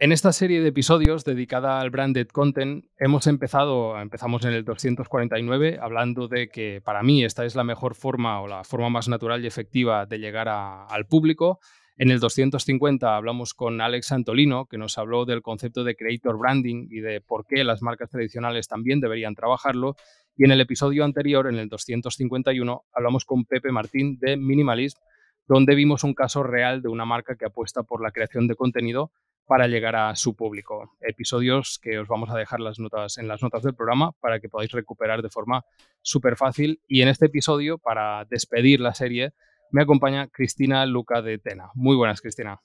En esta serie de episodios dedicada al branded content hemos empezado, empezamos en el 249 hablando de que para mí esta es la mejor forma o la forma más natural y efectiva de llegar al público. En el 250 hablamos con Alex Antolino, que nos habló del concepto de creator branding y de por qué las marcas tradicionales también deberían trabajarlo. Y en el episodio anterior, en el 251, hablamos con Pepe Martín de Minimalism, donde vimos un caso real de una marca que apuesta por la creación de contenido para llegar a su público. Episodios que os vamos a dejar las notas, en las notas del programa para que podáis recuperar de forma súper fácil. Y en este episodio, para despedir la serie, me acompaña Cristina Luca de Tena. Muy buenas, Cristina.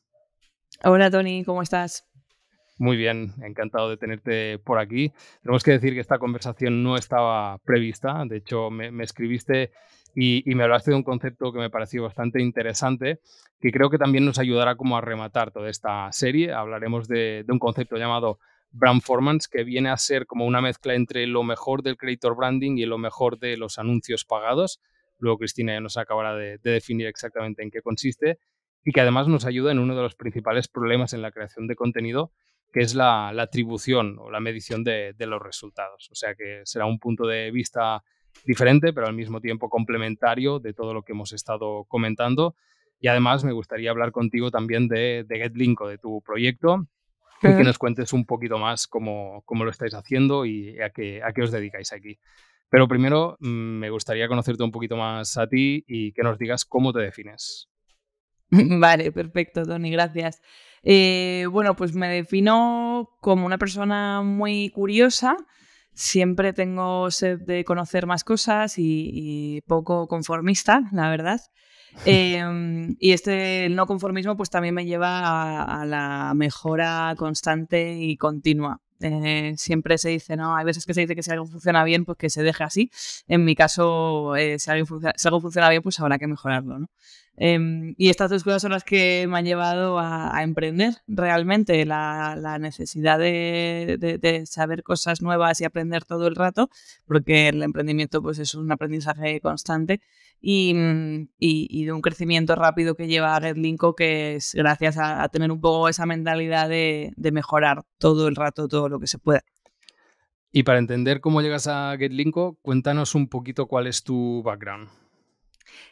Hola, Tony, ¿cómo estás? Muy bien, encantado de tenerte por aquí. Tenemos que decir que esta conversación no estaba prevista. De hecho, me escribiste y, me hablaste de un concepto que me pareció bastante interesante, que creo que también nos ayudará como a rematar toda esta serie. Hablaremos de, un concepto llamado Brandformance, que viene a ser como una mezcla entre lo mejor del creator branding y lo mejor de los anuncios pagados. Luego Cristina ya nos acabará de, definir exactamente en qué consiste y que además nos ayuda en uno de los principales problemas en la creación de contenido, que es la, atribución o la medición de, de, los resultados. O sea que será un punto de vista diferente, pero al mismo tiempo complementario de todo lo que hemos estado comentando. Y además me gustaría hablar contigo también de, de GetLink o de tu proyecto y que nos cuentes un poquito más cómo, lo estáis haciendo y a qué, os dedicáis aquí. Pero primero mm, me gustaría conocerte un poquito más a ti y que nos digas cómo te defines. Vale, perfecto, Tony, gracias. Eh, bueno, pues me defino como una persona muy curiosa, siempre tengo sed de conocer más cosas y, poco conformista, la verdad. Em, y este no conformismo pues también me lleva a, la mejora constante y continua. Eh, siempre se dice, no, hay veces que se dice que si algo funciona bien, pues que se deje así. En mi caso, eh, algo funciona, si, algo funciona bien, pues habrá que mejorarlo, ¿no? Em, y estas dos cosas son las que me han llevado a, emprender realmente, la, necesidad de, saber cosas nuevas y aprender todo el rato, porque el emprendimiento pues, es un aprendizaje constante y, de un crecimiento rápido que lleva a GetLinko, que es gracias a, tener un poco esa mentalidad de, de mejorar todo el rato todo lo que se pueda. Y para entender cómo llegas a GetLinko, cuéntanos un poquito cuál es tu background.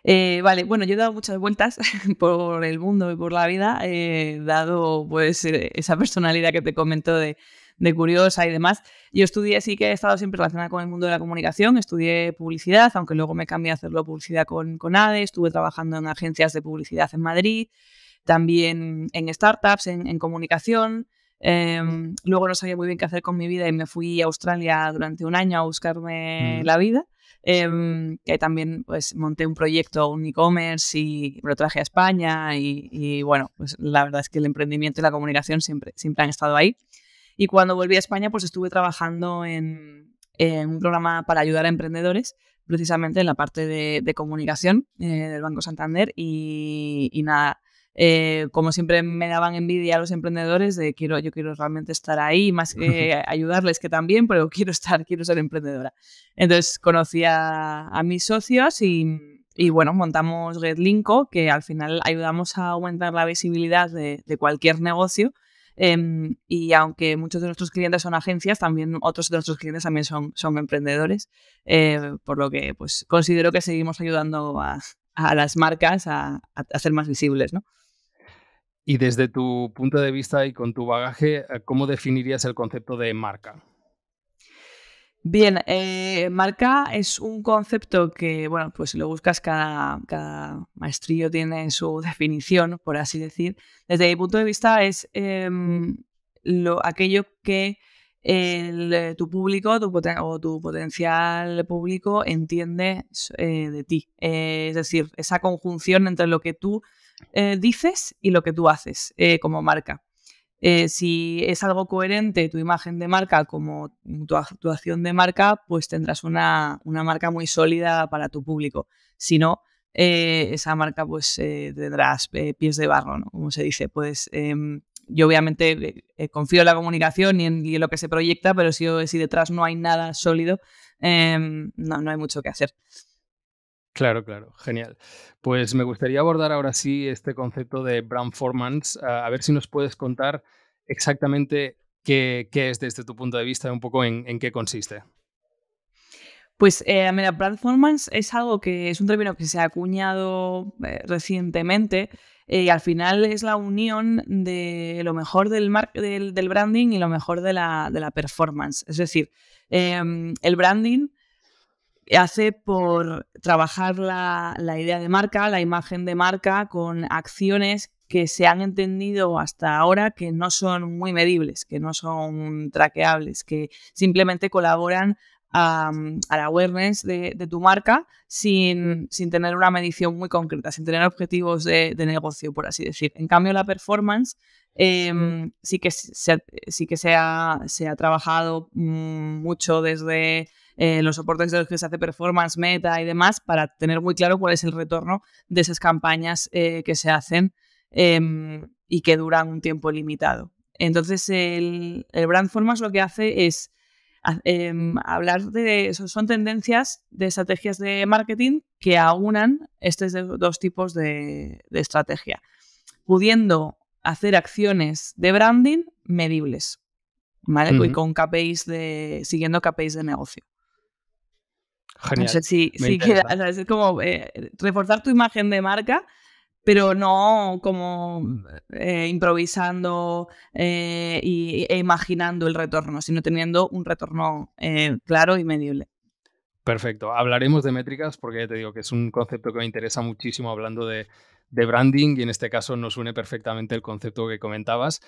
Eh, vale, bueno, yo he dado muchas vueltas por el mundo y por la vida, eh, dado pues eh, esa personalidad que te comento de, de, curiosa y demás. Yo estudié, sí que he estado siempre relacionada con el mundo de la comunicación, estudié publicidad, aunque luego me cambié a hacerlo publicidad con, con ADE, estuve trabajando en agencias de publicidad en Madrid, también en startups, en, comunicación. Em, luego no sabía muy bien qué hacer con mi vida y me fui a Australia durante un año a buscarme mm. la vida. Em, que también pues, monté un proyecto, un e-commerce y lo traje a España y, y, bueno, pues la verdad es que el emprendimiento y la comunicación siempre, siempre han estado ahí. Y cuando volví a España pues estuve trabajando en, un programa para ayudar a emprendedores precisamente en la parte de, comunicación eh, del Banco Santander y, y nada, eh, como siempre me daban envidia a los emprendedores de quiero, yo quiero realmente estar ahí, más que ayudarles que también, pero quiero estar, quiero ser emprendedora. Entonces conocí a, mis socios y, bueno, montamos GetLinko, que al final ayudamos a aumentar la visibilidad de, cualquier negocio. Em, y aunque muchos de nuestros clientes son agencias, también otros de nuestros clientes también son, son emprendedores, eh, por lo que pues, considero que seguimos ayudando a, las marcas a, a, ser más visibles. ¿no? Y desde tu punto de vista y con tu bagaje, eh, ¿cómo definirías el concepto de marca? Bien, eh, marca es un concepto que, bueno, pues si lo buscas, cada, cada, maestrillo tiene su definición, por así decir. Desde mi punto de vista es em, lo, aquello que eh, tu público o tu potencial público entiende de ti. es decir, esa conjunción entre lo que tú eh, dices y lo que tú haces eh, como marca. Eh, si es algo coherente tu imagen de marca como tu actuación de marca, pues tendrás una, marca muy sólida para tu público. Si no, esa marca pues tendrás pies de barro, ¿no? Como se dice, pues em, yo obviamente confío en la comunicación y en, lo que se proyecta, pero si, detrás no hay nada sólido, em, no, no hay mucho que hacer. Claro, claro, genial. Pues me gustaría abordar ahora sí este concepto de brand ah, a ver si nos puedes contar exactamente qué, es desde tu punto de vista, un poco en, qué consiste. Pues eh, mira, brand es algo que es un término que se ha acuñado eh, recientemente eh, y al final es la unión de lo mejor del, del, branding y lo mejor de la, de la performance. Es decir, em, el branding hace por trabajar la, idea de marca, la imagen de marca, con acciones que se han entendido hasta ahora que no son muy medibles, que no son traqueables, que simplemente colaboran a, la awareness de, tu marca sin, tener una medición muy concreta, sin tener objetivos de, negocio, por así decir. En cambio, la performance sí que, em, sí que se ha trabajado mm, mucho desde eh, los soportes de los que se hace performance, meta y demás, para tener muy claro cuál es el retorno de esas campañas eh, que se hacen em, y que duran un tiempo limitado. Entonces, el, Brand Formas lo que hace es em, hablar de son tendencias de estrategias de marketing que aunan estos dos tipos de, estrategia, pudiendo hacer acciones de branding medibles, ¿vale? con KPIs de, siguiendo KPIs de negocio. Genial. No sé es como eh, reforzar tu imagen de marca, pero no como eh, improvisando eh, y, e imaginando el retorno, sino teniendo un retorno claro y medible. Perfecto. Hablaremos de métricas porque te digo que es un concepto que me interesa muchísimo hablando de, branding y en este caso nos une perfectamente el concepto que comentabas.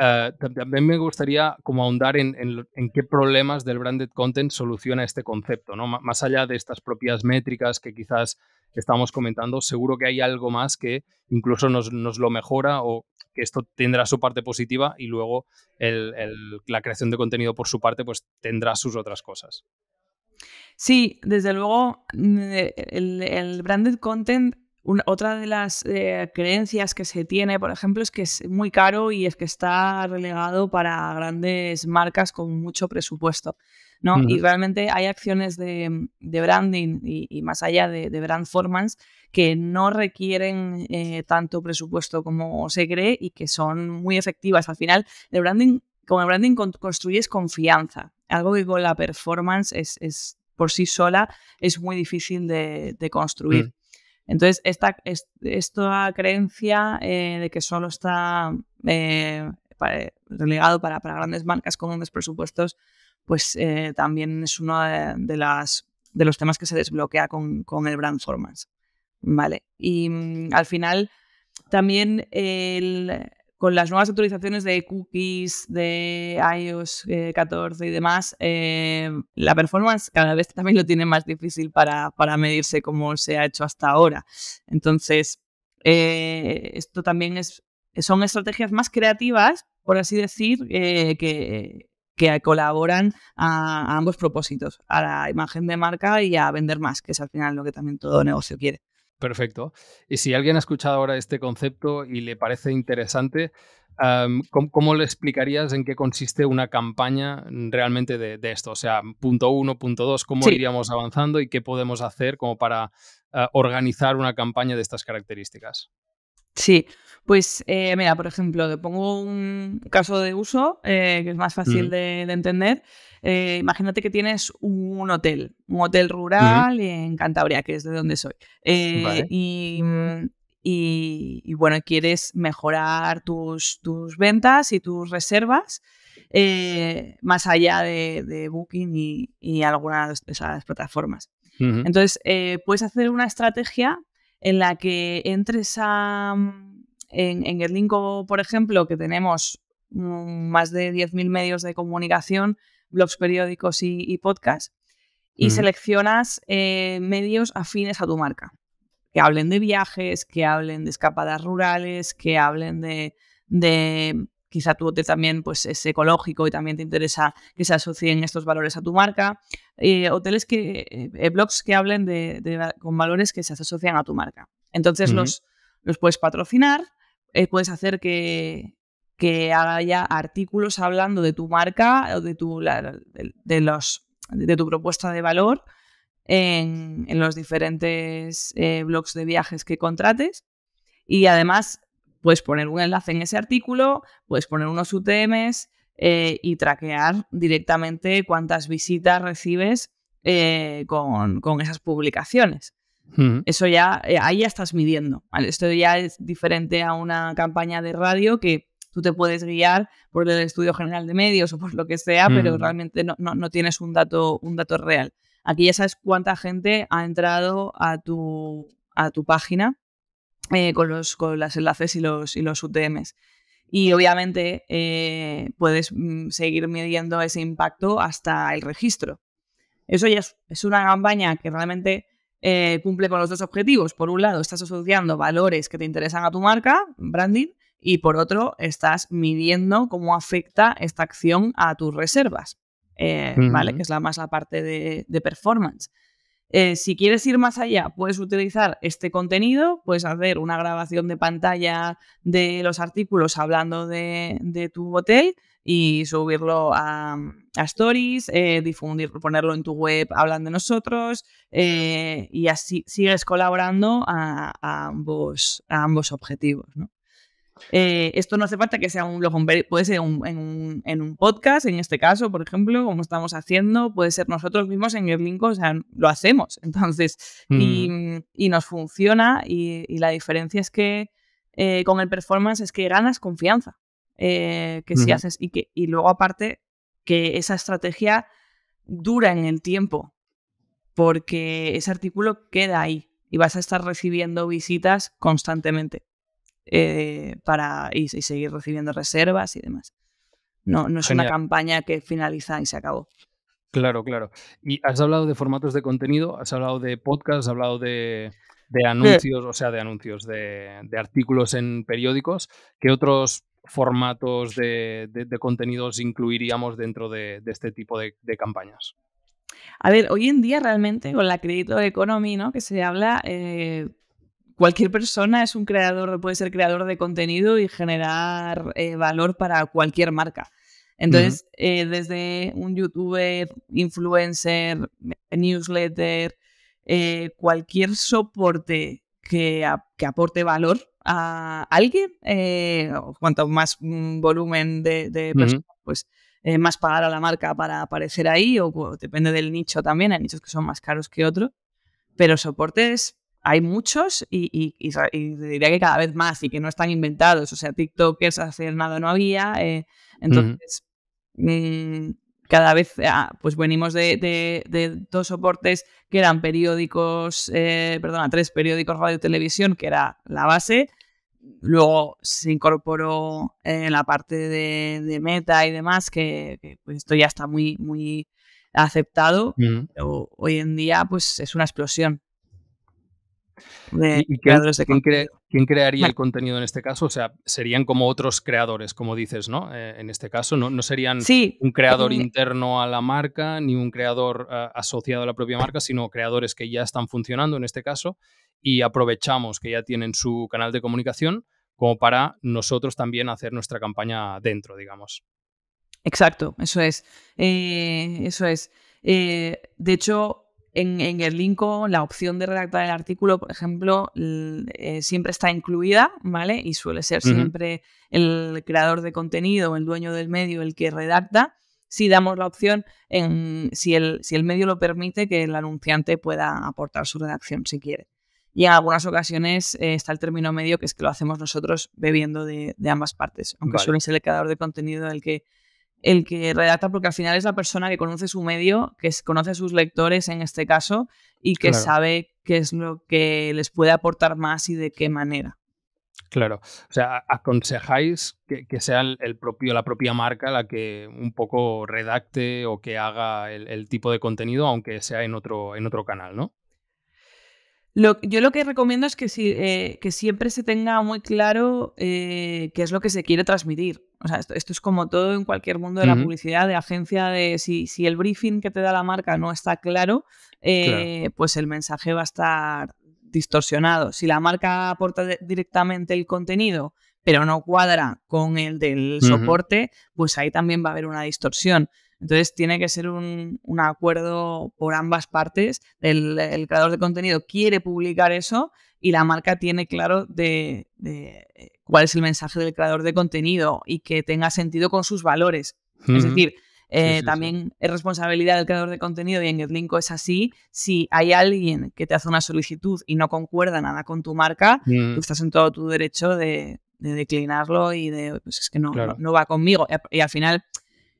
Eh, también me gustaría como ahondar en, qué problemas del branded content soluciona este concepto, ¿no? más allá de estas propias métricas que quizás estamos comentando, seguro que hay algo más que incluso nos, lo mejora o que esto tendrá su parte positiva y luego la creación de contenido por su parte pues tendrá sus otras cosas. Sí, desde luego mm, el branded content otra de las eh, creencias que se tiene, por ejemplo, es que es muy caro y es que está relegado para grandes marcas con mucho presupuesto. ¿no? Y realmente hay acciones de, branding y, más allá de, brand performance que no requieren eh, tanto presupuesto como se cree y que son muy efectivas. Al final, el branding, con el branding construyes confianza, algo que con la performance es, por sí sola es muy difícil de, construir. Mm. Entonces, esta, creencia eh, de que solo está eh, para, relegado para, grandes marcas con grandes presupuestos, pues eh, también es uno de, los temas que se desbloquea con, con el brandformance. Vale. Y mm, al final, también el, con las nuevas actualizaciones de cookies, de iOS 14 eh, y demás, eh, la performance cada vez también lo tiene más difícil para, medirse como se ha hecho hasta ahora. Entonces, eh, esto también es, son estrategias más creativas, por así decir, que, colaboran a ambos propósitos, a la imagen de marca y a vender más, que es al final lo que también todo negocio quiere. Perfecto. Y si alguien ha escuchado ahora este concepto y le parece interesante, ¿cómo, le explicarías en qué consiste una campaña mm, realmente de, esto? O sea, punto uno, punto dos, ¿cómo iríamos avanzando y qué podemos hacer como para ah, organizar una campaña de estas características? Sí, pues eh, mira, por ejemplo, te pongo un caso de uso eh, que es más fácil mm. de, entender. Eh, imagínate que tienes un hotel, un hotel rural en Cantabria, que es de donde soy. Mm, y, bueno, quieres mejorar tus, ventas y tus reservas. más allá de, Booking y, algunas de esas plataformas. Entonces, puedes hacer una estrategia en la que entres a... Mm, en, el linko por ejemplo, que tenemos mm, más de 10.000 medios de comunicación, blogs periódicos y, podcast, podcasts, y seleccionas eh, medios afines a tu marca, que hablen de viajes, que hablen de escapadas rurales, que hablen de quizá tu hotel también pues, es ecológico y también te interesa que se asocien estos valores a tu marca. Eh, hoteles que, eh, eh, blogs que hablen de, con valores que se asocian a tu marca. Entonces los, los puedes patrocinar, puedes hacer que, que haya artículos hablando de tu marca o de tu, de, los, de tu propuesta de valor en, en los diferentes blogs de viajes que contrates. Y además Puedes poner un enlace en ese artículo, puedes poner unos UTMs eh, y traquear directamente cuántas visitas recibes eh, con, esas publicaciones. Eso ya, eh, ahí ya estás midiendo. Esto ya es diferente a una campaña de radio que tú te puedes guiar por el estudio general de medios o por lo que sea, pero realmente no, tienes un dato, un dato real. Aquí ya sabes cuánta gente ha entrado a a tu página eh, con, los, enlaces y los, y UTMs. Y obviamente eh, puedes mm, seguir midiendo ese impacto hasta el registro. Eso ya es, una campaña que realmente eh, cumple con los dos objetivos. Por un lado, estás asociando valores que te interesan a tu marca, branding, y por otro, estás midiendo cómo afecta esta acción a tus reservas, ¿vale? Que es la más la parte de performance. Eh, si quieres ir más allá, puedes utilizar este contenido, puedes hacer una grabación de pantalla de los artículos hablando de, tu hotel y subirlo a, stories, eh, difundirlo, ponerlo en tu web, hablando de nosotros eh, y así sigues colaborando a, ambos, a ambos objetivos. ¿no? Eh, esto no hace falta que sea un blog, puede ser en, un, podcast, en este caso, por ejemplo, como estamos haciendo, puede ser nosotros mismos en Gerlinko, o sea, lo hacemos. Entonces, mm. y, nos funciona y, la diferencia es que eh, con el performance es que ganas confianza. Eh, que si haces y y luego aparte que esa estrategia dura en el tiempo porque ese artículo queda ahí y vas a estar recibiendo visitas constantemente. Eh, para, y, seguir recibiendo reservas y demás. No, no es una campaña que finaliza y se acabó. Claro, claro. Y has hablado de formatos de contenido, has hablado de podcasts, has hablado de, anuncios, o sea, de anuncios, de, artículos en periódicos. ¿Qué otros formatos de, contenidos incluiríamos dentro de, este tipo de, campañas? A ver, hoy en día realmente con la crédito economy, ¿no? Que se habla, eh, cualquier persona es un creador, puede ser creador de contenido y generar eh, valor para cualquier marca. Entonces, eh, desde un youtuber, influencer, newsletter, eh, cualquier soporte que, que, aporte valor a alguien, cuanto más mm, volumen de, personas, pues más pagar a la marca para aparecer ahí, o, o depende del nicho también, hay nichos que son más caros que otros, pero soportes hay muchos y, diría que cada vez más y que no están inventados. O sea, TikTokers hace nada no había. Eh, entonces, mm, cada vez ah, pues venimos de, dos soportes que eran periódicos, eh, perdona, tres periódicos, radio, televisión, que era la base. Luego se incorporó en eh, la parte de, meta y demás, que, pues, esto ya está muy, muy aceptado. hoy en día, pues es una explosión quién, crearía el contenido en este caso? O sea, serían como otros creadores, como dices, ¿no? Eh, en este caso, no, serían un creador eh, interno a la marca, ni un creador eh, asociado a la propia marca, sino creadores que ya están funcionando en este caso y aprovechamos que ya tienen su canal de comunicación como para nosotros también hacer nuestra campaña dentro, digamos. Exacto, eso es. eso es. de hecho, en, el linko la opción de redactar el artículo, por ejemplo, eh, siempre está incluida, ¿vale? Y suele ser siempre el creador de contenido o el dueño del medio el que redacta. Si damos la opción, si, el, medio lo permite, que el anunciante pueda aportar su redacción si quiere. Y en algunas ocasiones eh, está el término medio, que es que lo hacemos nosotros bebiendo de, ambas partes, aunque suele ser el creador de contenido el que el que redacta, porque al final es la persona que conoce su medio, que conoce a sus lectores en este caso y que sabe qué es lo que les puede aportar más y de qué manera. Claro, o sea, aconsejáis que, sea el, propio, la propia marca la que un poco redacte o que haga el, el tipo de contenido, aunque sea en otro, en otro canal, ¿no? yo lo que recomiendo es que, eh, que siempre se tenga muy claro eh, qué es lo que se quiere transmitir. O sea, esto, es como todo en cualquier mundo de la publicidad, de agencia, de si, si, el briefing que te da la marca no está claro, eh, pues el mensaje va a estar distorsionado. Si la marca aporta directamente el contenido, pero no cuadra con el del soporte, pues ahí también va a haber una distorsión. Entonces tiene que ser un, acuerdo por ambas partes. El, creador de contenido quiere publicar eso y la marca tiene claro de, eh, cuál es el mensaje del creador de contenido y que tenga sentido con sus valores. Es decir, eh, también es responsabilidad del creador de contenido y en GetLinko es así. Si hay alguien que te hace una solicitud y no concuerda nada con tu marca, mm. tú estás en todo tu derecho de, declinarlo y de, pues es que no, va conmigo. y al final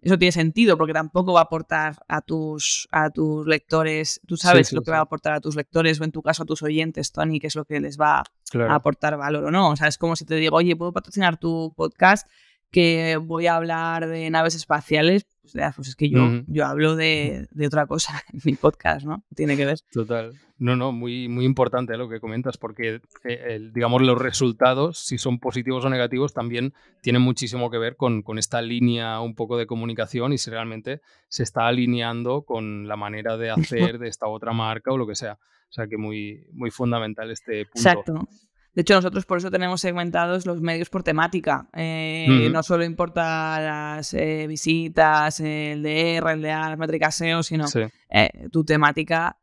eso tiene sentido porque tampoco va a aportar a tus, a tus lectores, tú sabes lo que va a aportar a tus lectores o en tu caso a tus oyentes, Tony, que es lo que les va a aportar valor o no. O sea, es como si te digo, oye, ¿puedo patrocinar tu podcast? que voy a hablar de naves espaciales, pues, es que yo, yo hablo de, otra cosa en mi podcast, ¿no? Tiene que ver. Total. No, no, muy, muy importante lo que comentas, porque eh, digamos los resultados, si son positivos o negativos, también tienen muchísimo que ver con, esta línea un poco de comunicación y si realmente se está alineando con la manera de hacer de esta otra marca o lo que sea. O sea que muy, muy fundamental este punto. Exacto. De hecho, nosotros por eso tenemos segmentados los medios por temática. Eh, no solo importa las eh, visitas, el DR, el DA, las métricas SEO, sino eh, tu temática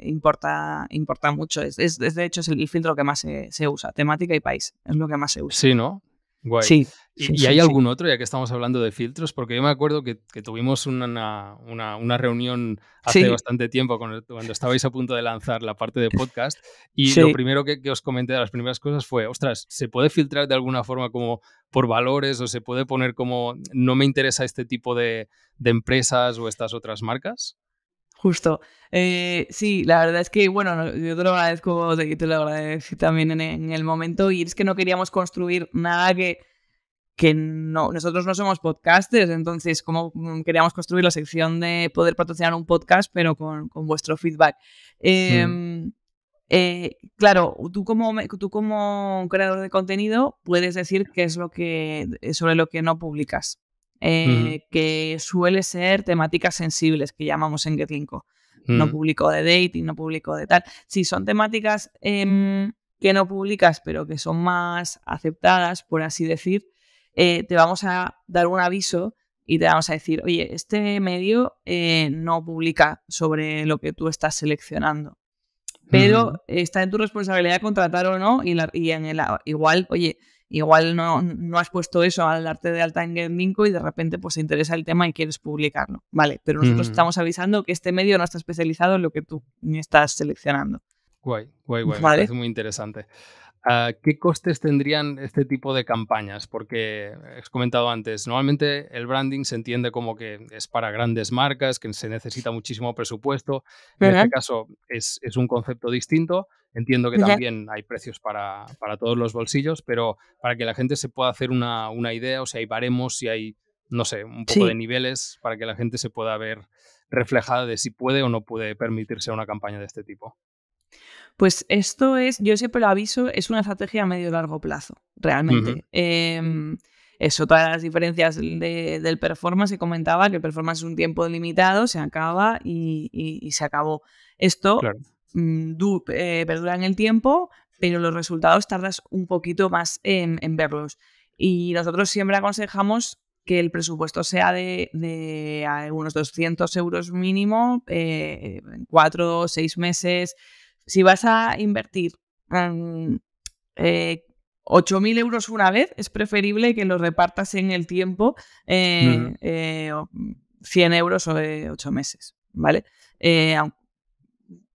importa, importa mucho. Es, de hecho, es el, filtro que más se, se, usa, temática y país. Es lo que más se usa. Sí, ¿no? Guay. Sí. ¿Y, hay algún otro, ya que estamos hablando de filtros? Porque yo me acuerdo que, tuvimos una, una, una, reunión hace bastante tiempo cuando, estabais a punto de lanzar la parte de podcast y lo primero que, os comenté de las primeras cosas fue, ostras, ¿se puede filtrar de alguna forma como por valores o se puede poner como no me interesa este tipo de, de empresas o estas otras marcas? Justo. Eh, sí, la verdad es que, bueno, yo te lo agradezco, te, te lo agradecí también en, el momento y es que no queríamos construir nada que que no, nosotros no somos podcasters, entonces cómo queríamos construir la sección de poder patrocinar un podcast, pero con, vuestro feedback. Em, eh, claro, tú como, tú como creador de contenido puedes decir qué es lo que, sobre lo que no publicas, eh, que suele ser temáticas sensibles que llamamos en Getlinko. No publico de dating, no publico de tal. Si son temáticas em, que no publicas, pero que son más aceptadas, por así decir, eh, te vamos a dar un aviso y te vamos a decir, oye, este medio eh, no publica sobre lo que tú estás seleccionando. Pero está en tu responsabilidad contratar o no, y, en el, igual, oye, igual no, no, has puesto eso al arte de alta en y de repente pues interesa el tema y quieres publicarlo. Vale, pero nosotros estamos avisando que este medio no está especializado en lo que tú estás seleccionando. Guay, guay, guay. ¿Vale? Me muy interesante. Ah, ¿Qué costes tendrían este tipo de campañas? Porque he comentado antes, normalmente el branding se entiende como que es para grandes marcas, que se necesita muchísimo presupuesto. En este caso es, un concepto distinto. Entiendo que también hay precios para, todos los bolsillos, pero para que la gente se pueda hacer una, idea, o sea, hay baremos, si hay, no sé, un poco de niveles para que la gente se pueda ver reflejada de si puede o no puede permitirse una campaña de este tipo. Pues esto es, yo siempre lo aviso, es una estrategia a medio y largo plazo, realmente. Em, eso todas las diferencias del performance que comentaba, que el performance es un tiempo limitado, se acaba y, se acabó. Esto mm, eh, perdura en el tiempo, pero los resultados tardas un poquito más en, verlos. Y nosotros siempre aconsejamos que el presupuesto sea de, de unos 200 euros mínimo, eh, en cuatro o seis meses, si vas a invertir 8.000 mm, eh, euros una vez, es preferible que los repartas en el tiempo 100 eh, eh, mm, euros o 8 meses, ¿vale?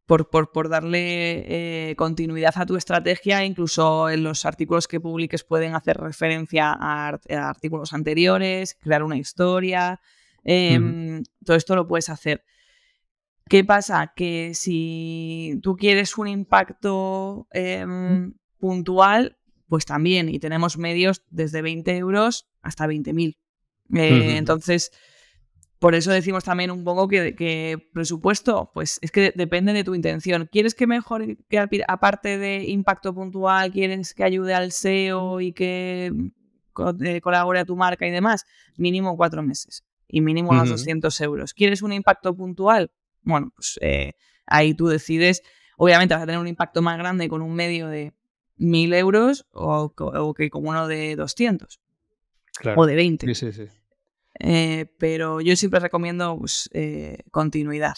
Por, darle continuidad a tu estrategia, incluso en los artículos que publiques pueden hacer referencia a, artículos anteriores, crear una historia, em, todo esto lo puedes hacer. ¿Qué pasa? Que si tú quieres un impacto em, puntual, pues también, y tenemos medios desde 20 euros hasta 20.000. Eh, entonces, por eso decimos también un poco que, presupuesto, pues es que depende de tu intención. ¿Quieres que mejor, aparte de impacto puntual, quieres que ayude al SEO y que eh, colabore a tu marca y demás? Mínimo cuatro meses y mínimo los 200 euros. ¿Quieres un impacto puntual? bueno, pues eh, ahí tú decides. Obviamente vas a tener un impacto más grande con un medio de 1.000 euros o, que con uno de 200 claro. o de 20. Sí, sí, sí. Eh, pero yo siempre recomiendo pues, eh, continuidad.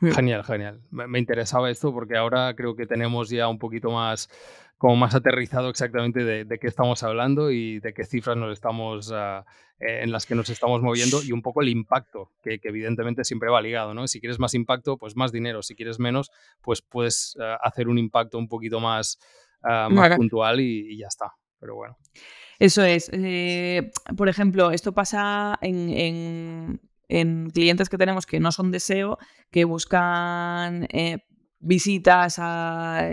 Mm. Genial, genial. me interesaba esto porque ahora creo que tenemos ya un poquito más como más aterrizado exactamente de, qué estamos hablando y de qué cifras nos estamos ah, eh, en las que nos estamos moviendo y un poco el impacto que, evidentemente siempre va ligado, ¿no? Si quieres más impacto, pues más dinero. Si quieres menos, pues puedes ah, hacer un impacto un poquito más, ah, puntual y, ya está. Pero bueno. Eso es. Eh, por ejemplo, esto pasa en, clientes que tenemos que no son deseo, que buscan eh, visitas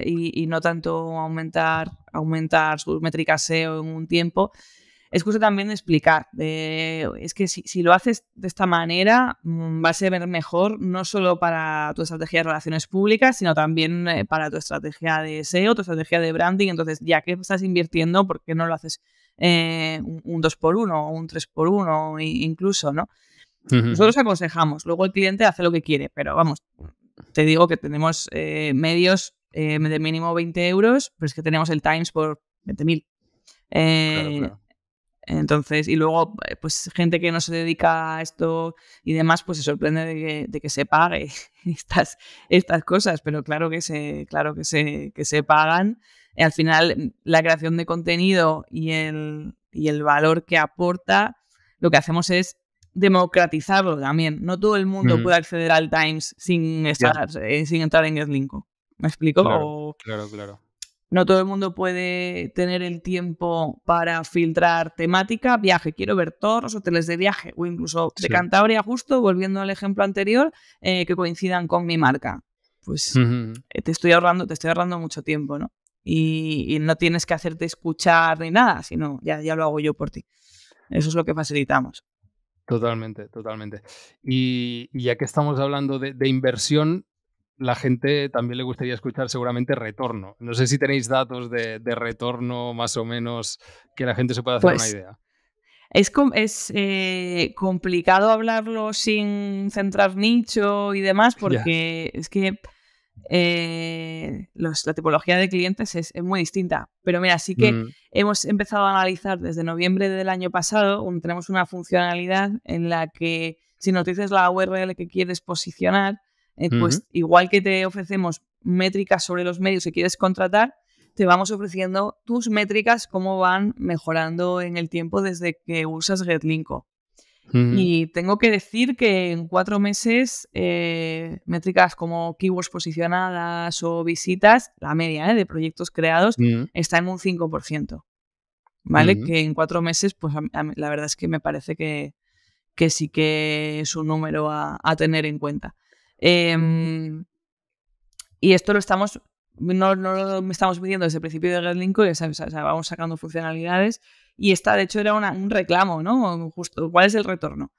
y, no tanto aumentar, aumentar sus métricas SEO en un tiempo, es justo también de explicar. es que si, lo haces de esta manera, mm, va a ser mejor no solo para tu estrategia de relaciones públicas, sino también eh, para tu estrategia de SEO, tu estrategia de branding. Entonces, ya que estás invirtiendo, ¿por qué no lo haces eh, un 2x1 o un 3x1 incluso, no? Nosotros aconsejamos, luego el cliente hace lo que quiere, pero vamos, te digo que tenemos eh, medios eh, de mínimo 20 euros, pero es que tenemos el Times por 20.000. mil. Eh, entonces, y luego, pues gente que no se dedica a esto y demás, pues se sorprende de que, se pague estas, estas cosas, pero claro que se, claro que se, que se pagan. al final, la creación de contenido y y el valor que aporta, lo que hacemos es democratizarlo también. No todo el mundo puede acceder al Times sin, estar, eh, sin entrar en link ¿Me explico? Claro, claro, No todo el mundo puede tener el tiempo para filtrar temática, viaje, quiero ver todos los hoteles de viaje o incluso de Cantabria justo, volviendo al ejemplo anterior, eh, que coincidan con mi marca. Pues eh, te, estoy ahorrando, te estoy ahorrando mucho tiempo, ¿no? Y, no tienes que hacerte escuchar ni nada, sino ya, ya lo hago yo por ti. Eso es lo que facilitamos. Totalmente, totalmente. Y, ya que estamos hablando de, inversión, la gente también le gustaría escuchar seguramente retorno. No sé si tenéis datos de, retorno más o menos que la gente se pueda hacer una pues idea. Es, es eh, complicado hablarlo sin centrar nicho y demás porque es que eh, la tipología de clientes es, muy distinta. Pero mira, sí que mm. hemos empezado a analizar desde noviembre del año pasado, tenemos una funcionalidad en la que si nos dices la URL que quieres posicionar, eh, pues igual que te ofrecemos métricas sobre los medios que quieres contratar, te vamos ofreciendo tus métricas, cómo van mejorando en el tiempo desde que usas GetLinko. Y tengo que decir que en cuatro meses, eh, métricas como keywords posicionadas o visitas, la media eh, de proyectos creados mm. está en un 5%. ¿Vale? Que en cuatro meses, pues la verdad es que me parece que, que sí que es un número a, tener en cuenta. Em, y esto lo estamos no, no lo estamos midiendo desde el principio de Gatlinco o sea, vamos sacando funcionalidades y esta de hecho era un reclamo, ¿no? Justo, ¿cuál es el retorno?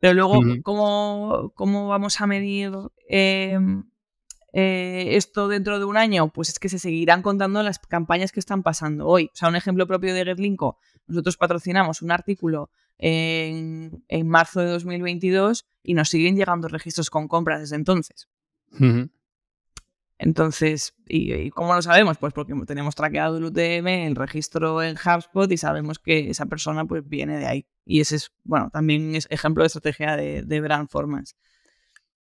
Pero luego, ¿cómo, vamos a medir em, eh, esto dentro de un año? Pues es que se seguirán contando las campañas que están pasando hoy. O sea, un ejemplo propio de Gatlinco nosotros patrocinamos un artículo en, marzo de 2022 y nos siguen llegando registros con compras desde entonces. Entonces, ¿y, cómo lo sabemos? Pues porque tenemos traqueado el UTM, el registro en HubSpot y sabemos que esa persona pues viene de ahí. Y ese es, bueno, también es ejemplo de estrategia de, brand formance.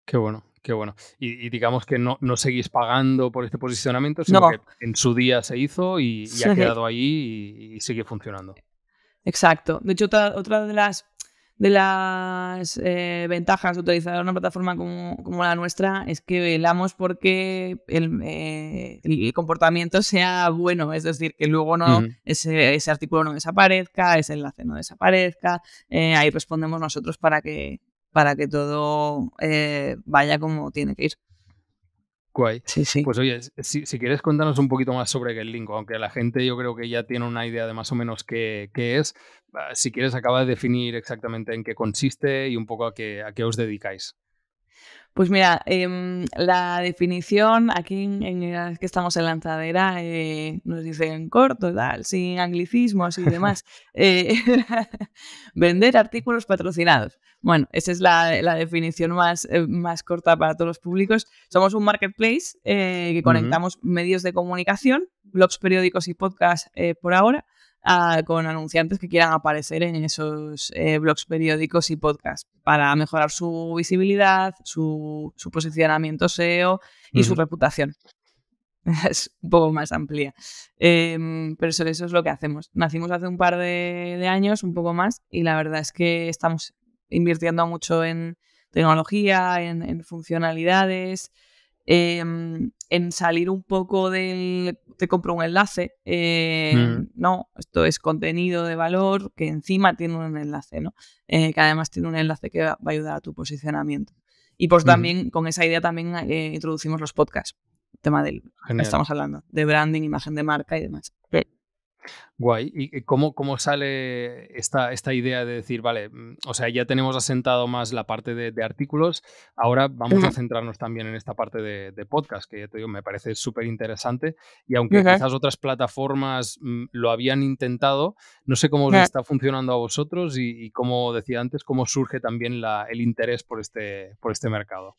Qué bueno, qué bueno. Y, digamos que no, seguís pagando por este posicionamiento, sino que en su día se hizo y, y ha quedado ahí y, sigue funcionando. Exacto. De hecho, otra, otra de las de las eh, ventajas de utilizar una plataforma como, la nuestra es que velamos porque el, eh, el, comportamiento sea bueno, es decir, que luego no ese, ese, artículo no desaparezca, ese enlace no desaparezca, eh, ahí respondemos nosotros para que, para que todo vaya como tiene que ir. Pues oye, si, quieres contarnos un poquito más sobre link aunque la gente yo creo que ya tiene una idea de más o menos qué, es, ah, si quieres acaba de definir exactamente en qué consiste y un poco a qué, a qué os dedicáis. Pues mira, em, la definición aquí en, la que estamos en lanzadera eh, nos dicen corto, tal, sin anglicismos y demás. Eh, vender artículos patrocinados. Bueno, esa es la, definición más, eh, más corta para todos los públicos. Somos un marketplace que conectamos medios de comunicación, blogs, periódicos y podcasts por ahora Ah, con anunciantes que quieran aparecer en esos eh, blogs periódicos y podcasts para mejorar su visibilidad, su, su posicionamiento SEO y su reputación. es un poco más amplia. Em, pero eso, eso, es lo que hacemos. Nacimos hace un par de, años, un poco más, y la verdad es que estamos invirtiendo mucho en tecnología, en funcionalidades, Em, en salir un poco del te compro un enlace. Em, mm. No, esto es contenido de valor que encima tiene un enlace, ¿no? Eh, que además tiene un enlace que va a ayudar a tu posicionamiento. Y pues también con esa idea también eh, introducimos los podcasts, tema del estamos hablando, de branding, imagen de marca y demás. Guay. ¿Y cómo, cómo sale esta, esta idea de decir, vale, mm, o sea, ya tenemos asentado más la parte de, artículos, ahora vamos a centrarnos también en esta parte de, podcast, que ya me parece súper interesante. Y aunque quizás otras plataformas mm, lo habían intentado, no sé cómo os está funcionando a vosotros y, como decía antes, cómo surge también el interés por este, por este mercado.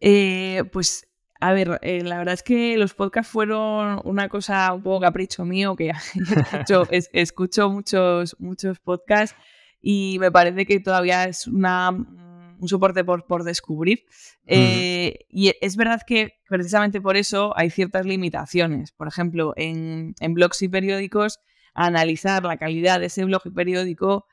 Eh, pues a ver, eh, la verdad es que los podcasts fueron una cosa un poco capricho mío, que escucho, escucho muchos, muchos podcasts y me parece que todavía es una, mm, un soporte por, descubrir. Eh, y es verdad que precisamente por eso hay ciertas limitaciones. Por ejemplo, en, blogs y periódicos, analizar la calidad de ese blog y periódico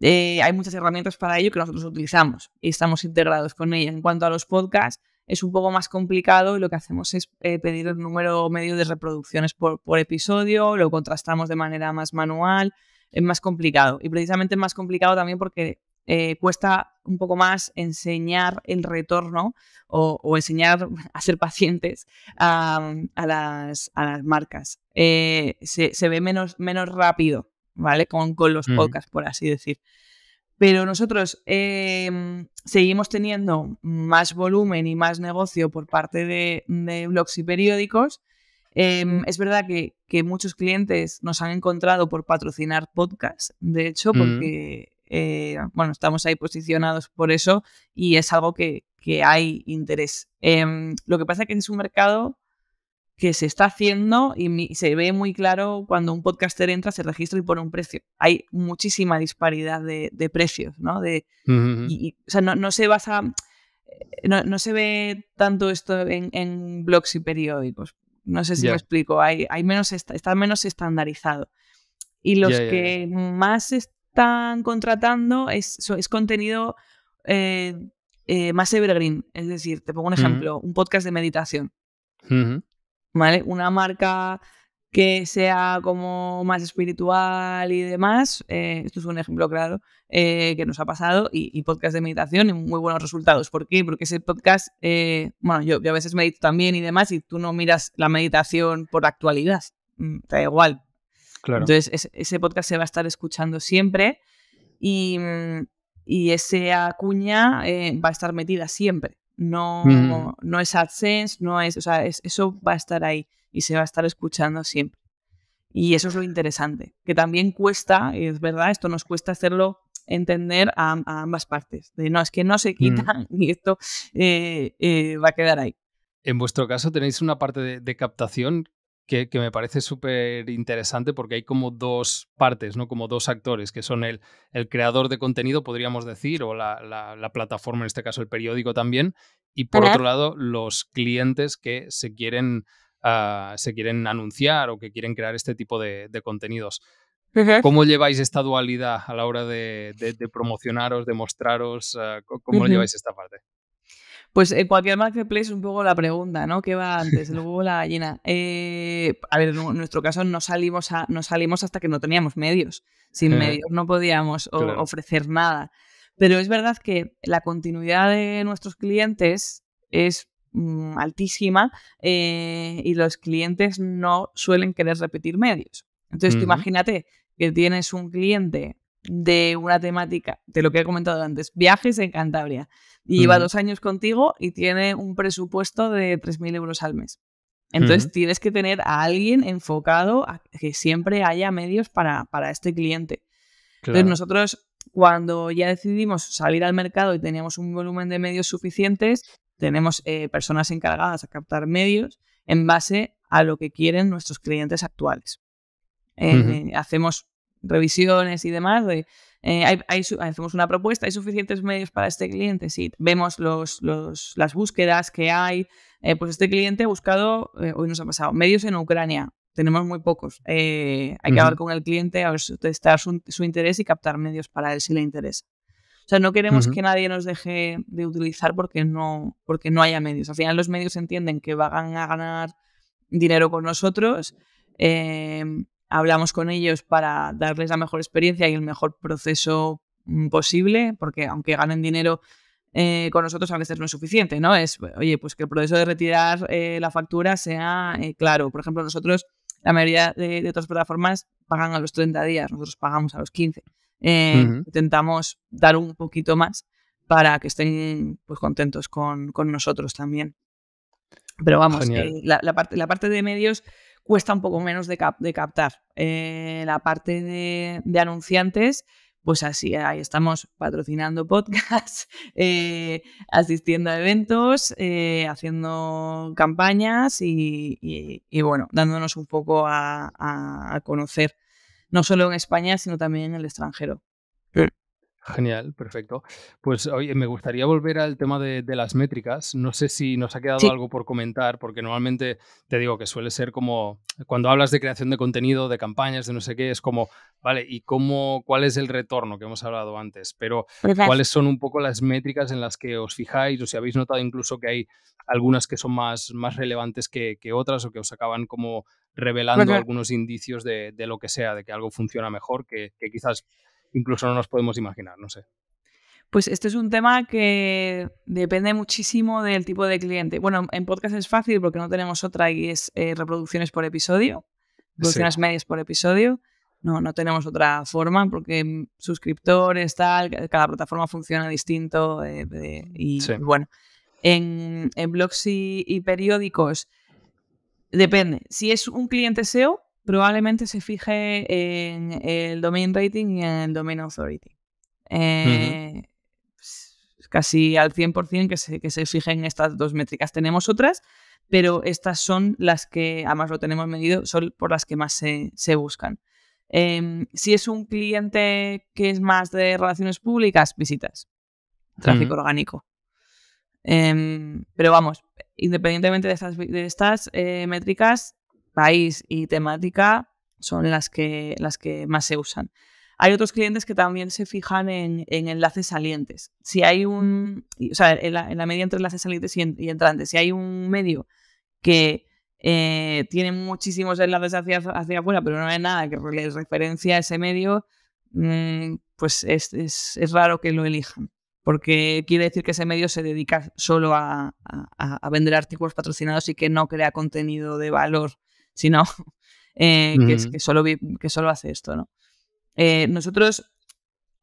eh, hay muchas herramientas para ello que nosotros utilizamos y estamos integrados con ellas. En cuanto a los podcasts, es un poco más complicado y lo que hacemos es eh, pedir el número medio de reproducciones por, episodio, lo contrastamos de manera más manual, es más complicado. Y precisamente es más complicado también porque eh, cuesta un poco más enseñar el retorno o, enseñar a ser pacientes a, las, marcas. Eh, se, ve menos, menos rápido, ¿vale? Con, con los podcasts, por así decir. Pero nosotros em, seguimos teniendo más volumen y más negocio por parte de, blogs y periódicos. Em, es verdad que, muchos clientes nos han encontrado por patrocinar podcasts, de hecho, porque eh, bueno, estamos ahí posicionados por eso y es algo que, que hay interés. Em, lo que pasa es que en su mercado que se está haciendo y se ve muy claro cuando un podcaster entra, se registra y pone un precio. Hay muchísima disparidad de, precios, ¿no? De, o sea, no, se basa, no, se ve tanto esto en, blogs y periódicos. No sé si lo explico, hay, hay menos, está menos estandarizado. Y los que más están contratando es, es contenido eh, eh, más evergreen. Es decir, te pongo un ejemplo, un podcast de meditación. ¿vale? Una marca que sea como más espiritual y demás, eh, esto es un ejemplo claro eh, que nos ha pasado, y, podcast de meditación y muy buenos resultados. ¿Por qué? Porque ese podcast, eh, bueno, yo, a veces medito también y demás, y tú no miras la meditación por actualidad, mm, da igual. Claro. Entonces, ese podcast se va a estar escuchando siempre y, y esa cuña va a estar metida siempre no, no es AdSense, no es, o sea, eso va a estar ahí y se va a estar escuchando siempre. Y eso es lo interesante, que también cuesta, es verdad, esto nos cuesta hacerlo entender a, ambas partes. De no, es que no se mm. quita y esto eh, eh, va a quedar ahí. En vuestro caso tenéis una parte de captación que, me parece súper interesante porque hay como dos partes, ¿no? Como dos actores, que son el, el creador de contenido, podríamos decir, o la, plataforma, en este caso el periódico también, y por otro lado, los clientes que se quieren, ah, se quieren anunciar o que quieren crear este tipo de, contenidos. ¿Cómo lleváis esta dualidad a la hora de, de, promocionaros, de mostraros? Ah, ¿Cómo lleváis esta parte? Pues en eh, cualquier marketplace es un poco la pregunta, ¿no? ¿Qué va antes, el huevo o la gallina? Eh, a ver, en nuestro caso no salimos, no salimos hasta que no teníamos medios. Sin medios no podíamos ofrecer nada. Pero es verdad que la continuidad de nuestros clientes es mm, altísima eh, y los clientes no suelen querer repetir medios. Entonces, imagínate que tienes un cliente de una temática, de lo que he comentado antes, viajes en Cantabria. Y lleva dos años contigo y tiene un presupuesto de 3.000 euros al mes. Entonces tienes que tener a alguien enfocado a que siempre haya medios para, este cliente. Entonces nosotros cuando ya decidimos salir al mercado y teníamos un volumen de medios suficientes, tenemos eh, personas encargadas a captar medios en base a lo que quieren nuestros clientes actuales. Eh, hacemos revisiones y demás, eh, hacemos una propuesta, ¿hay suficientes medios para este cliente? Sí, vemos los, las búsquedas que hay. Eh, pues este cliente ha buscado, eh, hoy nos ha pasado, medios en Ucrania. Tenemos muy pocos. hay que hablar con el cliente, a ver, testar su, su, interés y captar medios para él si le interesa. O sea, no queremos que nadie nos deje de utilizar porque no, porque no haya medios. Al final los medios entienden que van a ganar dinero con nosotros hablamos con ellos para darles la mejor experiencia y el mejor proceso mm, posible, porque aunque ganen dinero eh, con nosotros a veces no es suficiente, ¿no? Es, oye, pues que el proceso de retirar eh, la factura sea eh, claro. Por ejemplo, nosotros, la mayoría de, otras plataformas pagan a los 30 días, nosotros pagamos a los 15. Intentamos dar un poquito más para que estén pues, contentos con, nosotros también. Pero vamos, la, la, parte, la parte de medios cuesta un poco menos de, captar. Eh, la parte de, anunciantes, pues así, ahí estamos patrocinando podcasts, eh, asistiendo a eventos, eh, haciendo campañas y, bueno, dándonos un poco a, conocer, no solo en España, sino también en el extranjero. Genial, perfecto. Pues oye, me gustaría volver al tema de, las métricas. No sé si nos ha quedado algo por comentar, porque normalmente te digo que suele ser como cuando hablas de creación de contenido, de campañas, de no sé qué, es como, vale, ¿y cómo, cuál es el retorno que hemos hablado antes? Pero pues ¿cuáles son un poco las métricas en las que os fijáis o si habéis notado incluso que hay algunas que son más, más relevantes que, otras o que os acaban como pues revelando algunos indicios de, lo que sea, de que algo funciona mejor, que quizás incluso no nos podemos imaginar, no sé. Pues este es un tema que depende muchísimo del tipo de cliente. Bueno, en podcast es fácil porque no tenemos otra y es eh, reproducciones por episodio, reproducciones medias por episodio. No, no tenemos otra forma porque mm, suscriptores, tal, cada plataforma funciona distinto eh, y bueno. En, blogs y periódicos depende. Si es un cliente SEO, probablemente se fije en el domain rating y en el domain authority. Eh, casi al 100% que se, que se fijen estas dos métricas. Tenemos otras, pero estas son las que, además lo tenemos medido, son por las que más se, buscan. Em, si es un cliente que es más de relaciones públicas, visitas, tráfico orgánico. Em, pero vamos, independientemente de estas, de estas eh, métricas, raíz y temática son las que, las que más se usan. Hay otros clientes que también se fijan en, enlaces salientes. Si hay un, o sea, en la, media entre enlaces salientes y, entrantes, si hay un medio que eh, tiene muchísimos enlaces hacia, hacia afuera, pero no hay nada que les referencia a ese medio, mm, pues es, raro que lo elijan, porque quiere decir que ese medio se dedica solo a vender artículos patrocinados y que no crea contenido de valor sino eh, que, solo que solo hace esto, ¿no? Eh, nosotros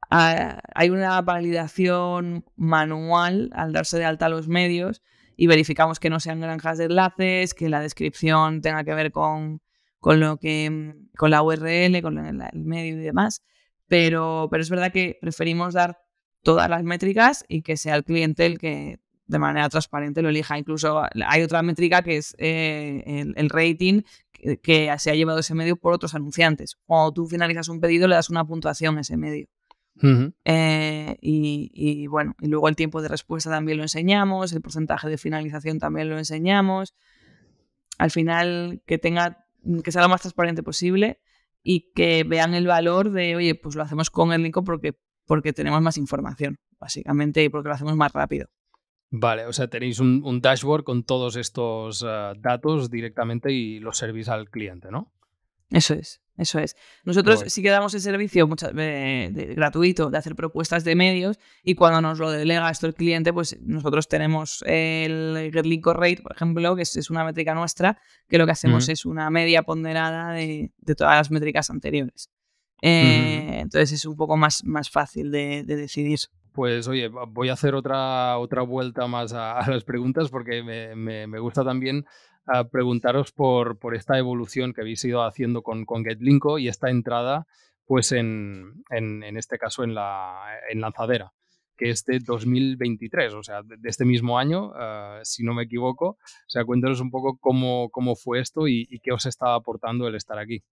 hay una validación manual al darse de alta a los medios y verificamos que no sean granjas de enlaces, que la descripción tenga que ver con, con lo que con la URL, con el, medio y demás. Pero, pero es verdad que preferimos dar todas las métricas y que sea el cliente el que de manera transparente lo elija. Incluso hay otra métrica que es eh, el, rating que, se ha llevado ese medio por otros anunciantes. Cuando tú finalizas un pedido le das una puntuación a ese medio. Eh, y, bueno, y luego el tiempo de respuesta también lo enseñamos, el porcentaje de finalización también lo enseñamos. Al final, que tenga, que sea lo más transparente posible y que vean el valor de, oye, pues lo hacemos con el link porque, porque tenemos más información, básicamente, y porque lo hacemos más rápido. Vale, o sea, tenéis un, dashboard con todos estos ah, datos directamente y los servís al cliente, ¿no? Eso es, eso es. Nosotros sí que damos el servicio eh, gratuito de hacer propuestas de medios y cuando nos lo delega esto el cliente, pues nosotros tenemos el Get Rate, por ejemplo, que es, una métrica nuestra, que lo que hacemos es una media ponderada de, todas las métricas anteriores. Eh, entonces es un poco más, más fácil de, de decidir. Pues oye, voy a hacer otra, otra vuelta más a, las preguntas porque me, gusta también ah, preguntaros por, esta evolución que habéis ido haciendo con, con GetLinko y esta entrada, pues en, este caso en, la, en lanzadera que es de 2023, o sea, de, este mismo año, ah, si no me equivoco. O sea, cuéntanos un poco cómo, cómo fue esto y, y, qué os estaba aportando el estar aquí.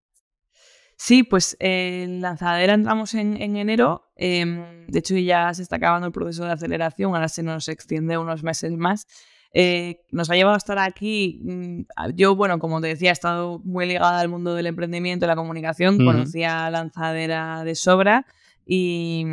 Sí, pues en Lanzadera entramos en, enero. Em, de hecho, ya se está acabando el proceso de aceleración, ahora se nos extiende unos meses más. Eh, nos ha llevado a estar aquí. Mm, yo, bueno, como te decía, he estado muy ligada al mundo del emprendimiento y la comunicación, conocía Lanzadera de sobra y,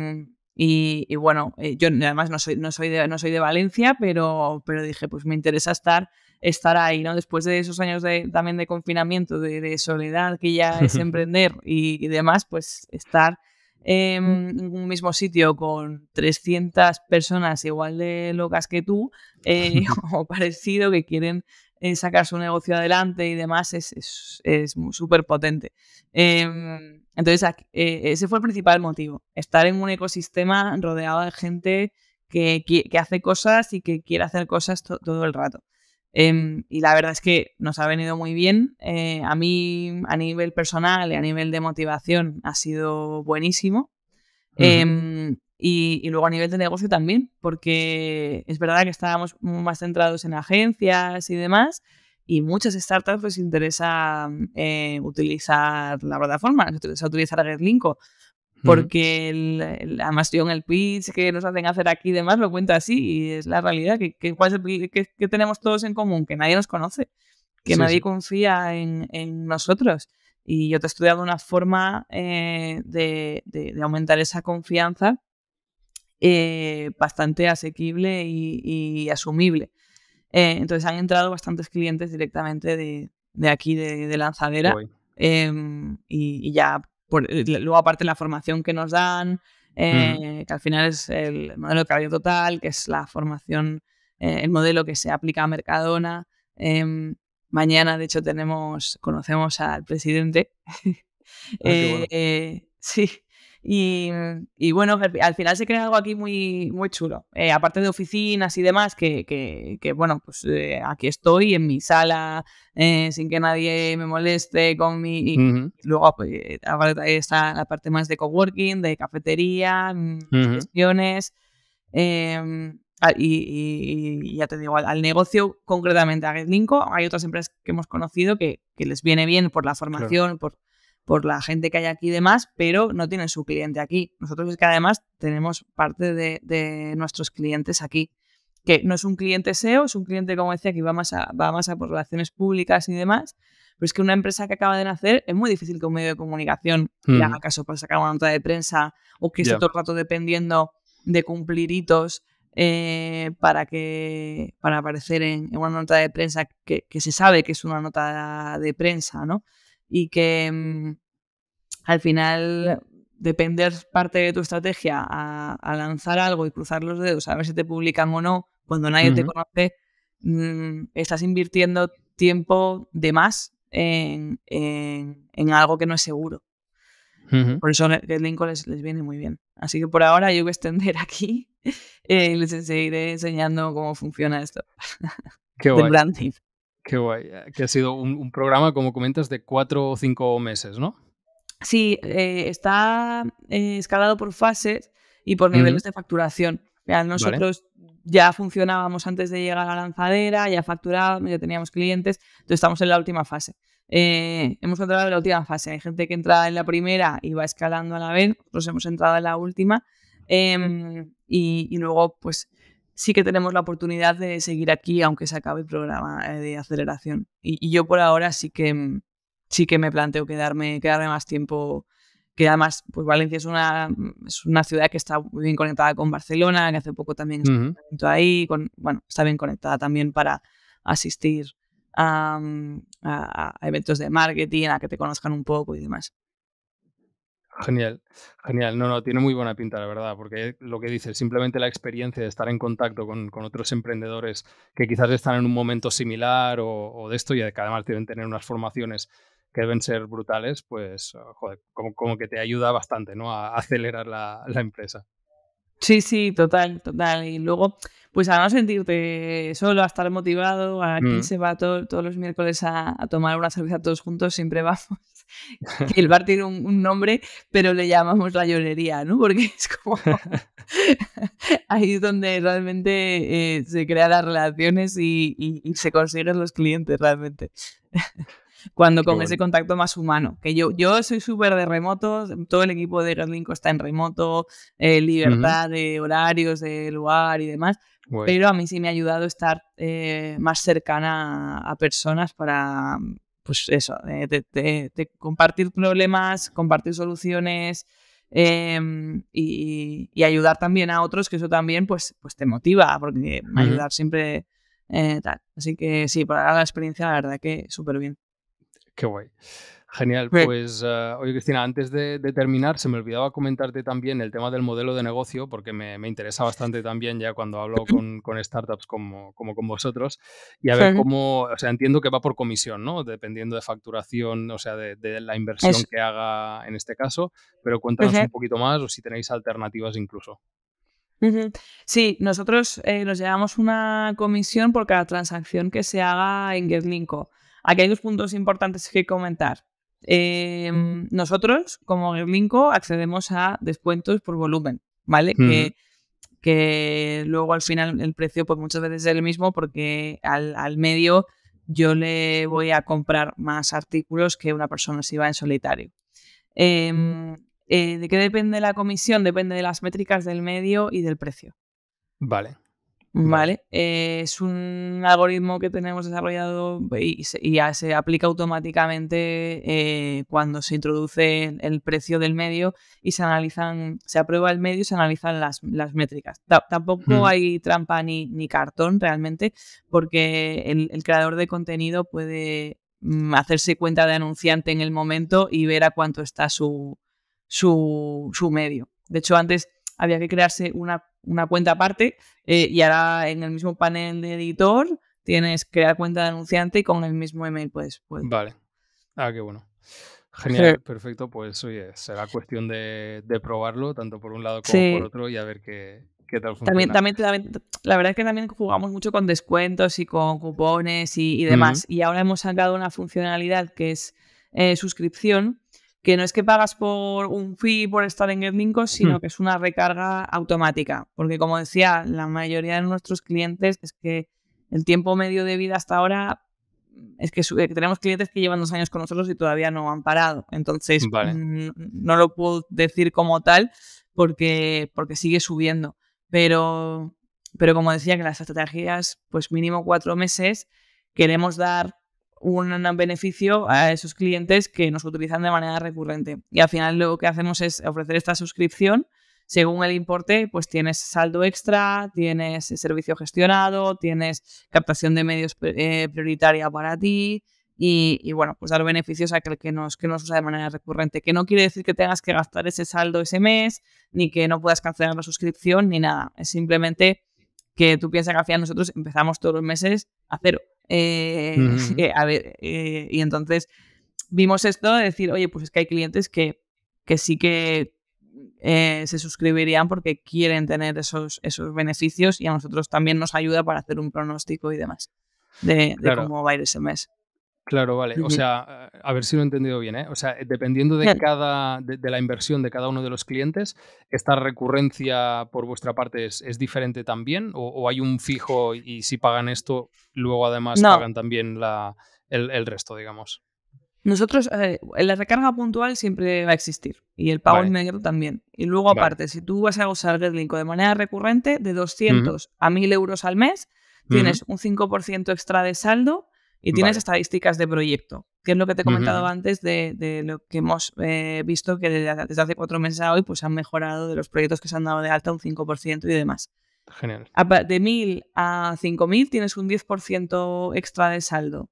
bueno, eh, yo además no soy, no soy, de, no Valencia, pero dije, pues me interesa estar estar ahí, ¿no? Después de esos años de, también de confinamiento, de, soledad que ya es emprender y, demás, pues estar em, mm. en un mismo sitio con 300 personas igual de locas que tú eh, o parecido que quieren eh, sacar su negocio adelante y demás es súper potente. Em, entonces, eh, ese fue el principal motivo, estar en un ecosistema rodeado de gente que, hace cosas y que quiere hacer cosas todo el rato. Em, y la verdad es que nos ha venido muy bien. Eh, a mí, a nivel personal y a nivel de motivación, ha sido buenísimo. Em, y, luego a nivel de negocio también, porque es verdad que estábamos más centrados en agencias y demás. Y muchas startups les pues, interesa eh, utilizar la plataforma, les interesa utilizar a porque el, el, en el pitch que nos hacen hacer aquí y demás lo cuenta así y es la realidad que, que, tenemos todos en común, que nadie nos conoce, que nadie confía en, en, nosotros. Y yo te he estudiado una forma eh, de, de, aumentar esa confianza eh, bastante asequible y, y asumible. Eh, entonces han entrado bastantes clientes directamente de, de aquí, de, Lanzadera. Em, y, ya eh, luego aparte la formación que nos dan, eh, que al final es el modelo de cabello total, que es la formación, eh, el modelo que se aplica a Mercadona. Em, mañana, de hecho, tenemos, conocemos al presidente. Ah, sí, y, bueno, al final se crea algo aquí muy, muy chulo. Eh, aparte de oficinas y demás, que, bueno, pues eh, aquí estoy en mi sala, eh, sin que nadie me moleste con mi... Y, luego pues, está la parte más de coworking, de cafetería, mm, gestiones. Em, ah, y, ya te digo, al, negocio, concretamente a GetLinko, hay otras empresas que hemos conocido que, les viene bien por la formación, por por la gente que hay aquí y demás, pero no tienen su cliente aquí. Nosotros es que además tenemos parte de, nuestros clientes aquí, que no es un cliente SEO, es un cliente, como decía, que va más, a, va más a por relaciones públicas y demás, pero es que una empresa que acaba de nacer es muy difícil que un medio de comunicación le mm. haga caso para sacar una nota de prensa o que esté todo el rato dependiendo de cumplir hitos eh, para que para aparecer en, una nota de prensa que, que, se sabe que es una nota de prensa, ¿no? y que mm, al final depender parte de tu estrategia a, lanzar algo y cruzar los dedos a ver si te publican o no cuando nadie te conoce, mm, estás invirtiendo tiempo de más en, algo que no es seguro. Por eso el les, les viene muy bien. Así que por ahora yo voy a extender aquí eh, y les seguiré enseñando cómo funciona esto. Qué Qué guay. Eh, que ha sido un, programa, como comentas, de cuatro o cinco meses, ¿no? Sí, eh, está eh, escalado por fases y por niveles de facturación. Ya, nosotros ya funcionábamos antes de llegar a la lanzadera, ya facturábamos, ya teníamos clientes, entonces estamos en la última fase. hemos entrado en la última fase. Hay gente que entra en la primera y va escalando a la vez, nosotros hemos entrado en la última. Em, y, y, luego, pues sí que tenemos la oportunidad de seguir aquí, aunque se acabe el programa eh, de aceleración. Y, yo por ahora sí que, mm, sí que me planteo quedarme, quedarme más tiempo que además pues Valencia es una, mm, es una ciudad que está muy bien conectada con Barcelona, que hace poco también estuvo ahí, con, bueno, está bien conectada también para asistir mm, a, eventos de marketing, a que te conozcan un poco y demás. Genial, genial. No, no, tiene muy buena pinta, la verdad, porque lo que dices, simplemente la experiencia de estar en contacto con, otros emprendedores que quizás están en un momento similar o, de esto y además deben tener unas formaciones que deben ser brutales, pues, oh, joder, como, que te ayuda bastante, ¿no? A, acelerar la, empresa. Sí, sí, total, total. Y luego, pues a no sentirte solo, a estar motivado, a quien mm. se va todos los miércoles a, a, tomar una cerveza todos juntos, siempre vamos. que el bar tiene un, nombre, pero le llamamos rayonería, ¿no? Porque es como ahí es donde realmente eh, se crean las relaciones y, se consiguen los clientes realmente. cuando con ese contacto más humano. Que yo, yo soy súper de remoto, todo el equipo de Garlinco está en remoto, eh, libertad de horarios, de lugar y demás. Pero a mí sí me ha ayudado estar eh, más cercana a personas para pues eso, de, compartir problemas, compartir soluciones em, y, ayudar también a otros, que eso también pues, pues te motiva, porque ayudar siempre eh, tal. Así que sí, para la experiencia, la verdad que súper bien. Qué guay. Genial, pues eh, oye Cristina, antes de, terminar, se me olvidaba comentarte también el tema del modelo de negocio, porque me, interesa bastante también ya cuando hablo con, startups como, como, con vosotros, y a ver cómo, o sea, entiendo que va por comisión, ¿no? Dependiendo de facturación, o sea, de, la inversión que haga en este caso, pero pues cuéntanos eh un poquito más o si tenéis alternativas incluso. Sí, nosotros eh, nos llevamos una comisión por cada transacción que se haga en Getlinko. Aquí hay dos puntos importantes que comentar. Em, nosotros, como vinco, accedemos a descuentos por volumen, ¿vale? Que, luego al final el precio pues muchas veces es el mismo porque al, medio yo le voy a comprar más artículos que una persona si va en solitario. Em, eh, ¿De qué depende la comisión? Depende de las métricas del medio y del precio. Vale. ¿Vale? Eh, es un algoritmo que tenemos desarrollado y ya y se aplica automáticamente eh, cuando se introduce el precio del medio y se analizan, se aprueba el medio y se analizan las, las métricas. tampoco mm. hay trampa ni, ni, cartón realmente, porque el, creador de contenido puede mm, hacerse cuenta de anunciante en el momento y ver a cuánto está su, su, su medio. De hecho, antes había que crearse una, cuenta aparte eh, y ahora en el mismo panel de editor tienes crear cuenta de anunciante y con el mismo email puedes. Vale. Ah, qué bueno. Genial, perfecto. Pues oye, será cuestión de, probarlo, tanto por un lado como por otro, y a ver qué, tal funciona. También, también, la verdad es que también jugamos mucho con descuentos y con cupones y, demás. Y ahora hemos sacado una funcionalidad que es eh, suscripción, que no es que pagas por un fee por estar en GetLinkos, sino hmm. que es una recarga automática. Porque como decía, la mayoría de nuestros clientes es que el tiempo medio de vida hasta ahora es que, eh, tenemos clientes que llevan dos años con nosotros y todavía no han parado. Entonces, mm, no lo puedo decir como tal porque, porque sigue subiendo. Pero, pero como decía, que las estrategias, pues mínimo cuatro meses, queremos dar un beneficio a esos clientes que nos utilizan de manera recurrente. Y al final lo que hacemos es ofrecer esta suscripción. Según el importe, pues tienes saldo extra, tienes servicio gestionado, tienes captación de medios eh, prioritaria para ti y, bueno, pues dar beneficios a aquel que nos, que nos usa de manera recurrente. Que no quiere decir que tengas que gastar ese saldo ese mes, ni que no puedas cancelar la suscripción, ni nada. Es simplemente que tú piensas que al nosotros empezamos todos los meses a cero. Eh, eh, y entonces vimos esto decir, oye, pues es que hay clientes que, que sí que eh, se suscribirían porque quieren tener esos, esos beneficios y a nosotros también nos ayuda para hacer un pronóstico y demás de, cómo va a ir ese mes. Claro, vale. O sea, a ver si lo he entendido bien. ¿eh? O sea, eh, dependiendo de cada de, la inversión de cada uno de los clientes, esta recurrencia por vuestra parte es, diferente también, o, hay un fijo y si pagan esto, luego además pagan también el, resto, digamos. Nosotros eh, la recarga puntual siempre va a existir y el pago negro inmediato también. Y luego aparte, si tú vas a usar Redlinko de manera recurrente de 200 a 1000 euros al mes, tienes un 5% extra de saldo y tienes estadísticas de proyecto, que es lo que te he comentado antes de, lo que hemos eh, visto que desde hace cuatro meses a hoy pues han mejorado de los proyectos que se han dado de alta un 5% y demás. Genial. De 1.000 a 5.000 tienes un 10% extra de saldo.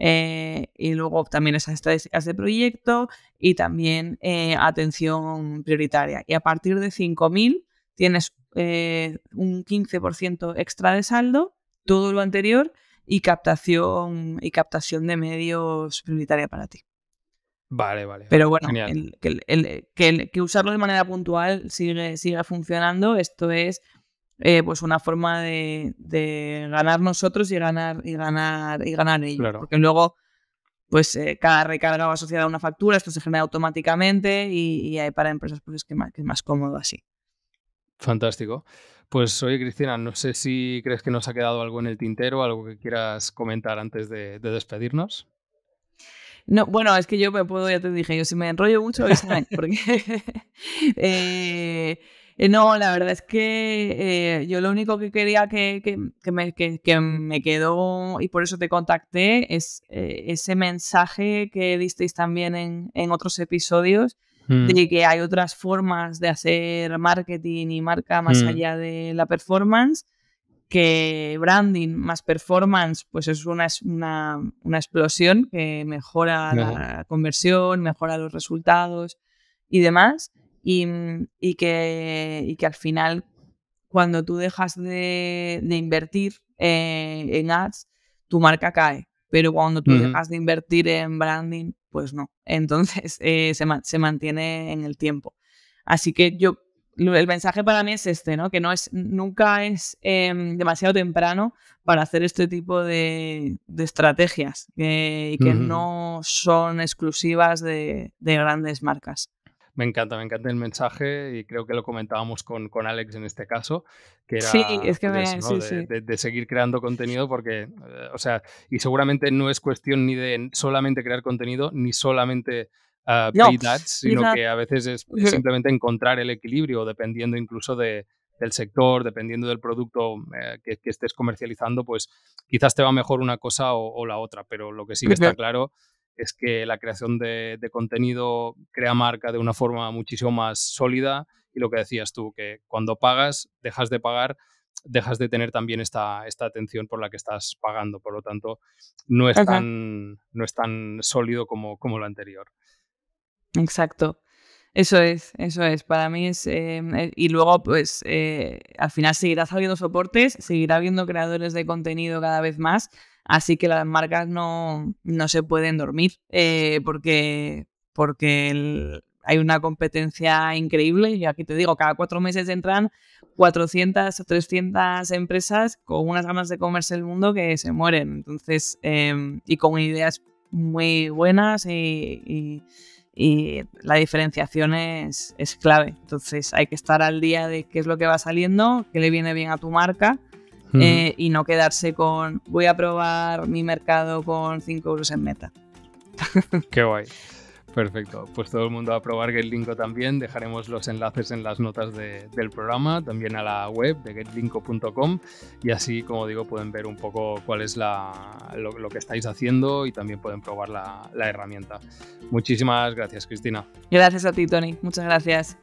Eh, y luego también esas estadísticas de proyecto y también eh, atención prioritaria. Y a partir de 5.000 tienes un 15% extra de saldo, todo lo anterior, y captación, y captación de medios prioritaria para ti. Vale, vale. Pero bueno, que, usarlo de manera puntual sigue, funcionando. Esto es eh, pues una forma de, ganar nosotros y ganar, y ganar, y ganar ellos. Porque luego, pues eh, cada recarga va asociada a una factura, esto se genera automáticamente y, hay para empresas pues, que, más, que es más cómodo así. Fantástico. Pues oye, Cristina, no sé si crees que nos ha quedado algo en el tintero, algo que quieras comentar antes de, despedirnos. No, bueno, es que yo me puedo, ya te dije, yo si me enrollo mucho, a porque... Eh, eh, no, la verdad es que eh, yo lo único que quería que, me, quedó, y por eso te contacté, es ese mensaje que disteis también en otros episodios, Mm. de que hay otras formas de hacer marketing y marca más mm. allá de la performance, que branding más performance, pues es una, explosión que mejora la conversión, mejora los resultados y demás, y, mm, que, que al final cuando tú dejas de, invertir eh, en ads, tu marca cae. Pero cuando tú dejas de invertir en branding, pues no. Entonces eh, se, mantiene en el tiempo. Así que yo, el mensaje para mí es este, ¿no? Que no es, nunca es em, demasiado temprano para hacer este tipo de, estrategias eh, y que no son exclusivas de grandes marcas. Me encanta, me encanta el mensaje y creo que lo comentábamos con, con Alex en este caso, que era sí, es que pues, De, seguir creando contenido porque, eh, o sea, y seguramente no es cuestión ni de solamente crear contenido, ni solamente uh, sino que a veces es simplemente encontrar el equilibrio dependiendo incluso de, del sector, dependiendo del producto eh, que, estés comercializando, pues quizás te va mejor una cosa o, o la otra, pero lo que sí que está claro es que la creación de, contenido crea marca de una forma muchísimo más sólida y lo que decías tú, que cuando pagas, dejas de pagar, dejas de tener también esta, atención por la que estás pagando, por lo tanto, no es, tan, no es tan sólido como, lo anterior. Exacto. Eso es, eso es. Para mí es. Eh, eh, y luego, pues, eh, al final seguirá saliendo soportes, seguirá habiendo creadores de contenido cada vez más, Así que las marcas no, se pueden dormir eh, porque, hay una competencia increíble. Y aquí te digo, cada cuatro meses entran 400 o 300 empresas con unas ganas de comerse el mundo que se mueren. Entonces, em, y con ideas muy buenas y, la diferenciación es, es, clave. Entonces, hay que estar al día de qué es lo que va saliendo, qué le viene bien a tu marca eh, y no quedarse con voy a probar mi mercado con 5 euros en meta. Qué guay. Perfecto, pues todo el mundo va a probar GetLinko también. Dejaremos los enlaces en las notas del programa, también a la web de getlinko.com y así, como digo, pueden ver un poco cuál es lo, que estáis haciendo y también pueden probar la, la herramienta. Muchísimas gracias, Cristina. Gracias a ti, Tony. Muchas gracias.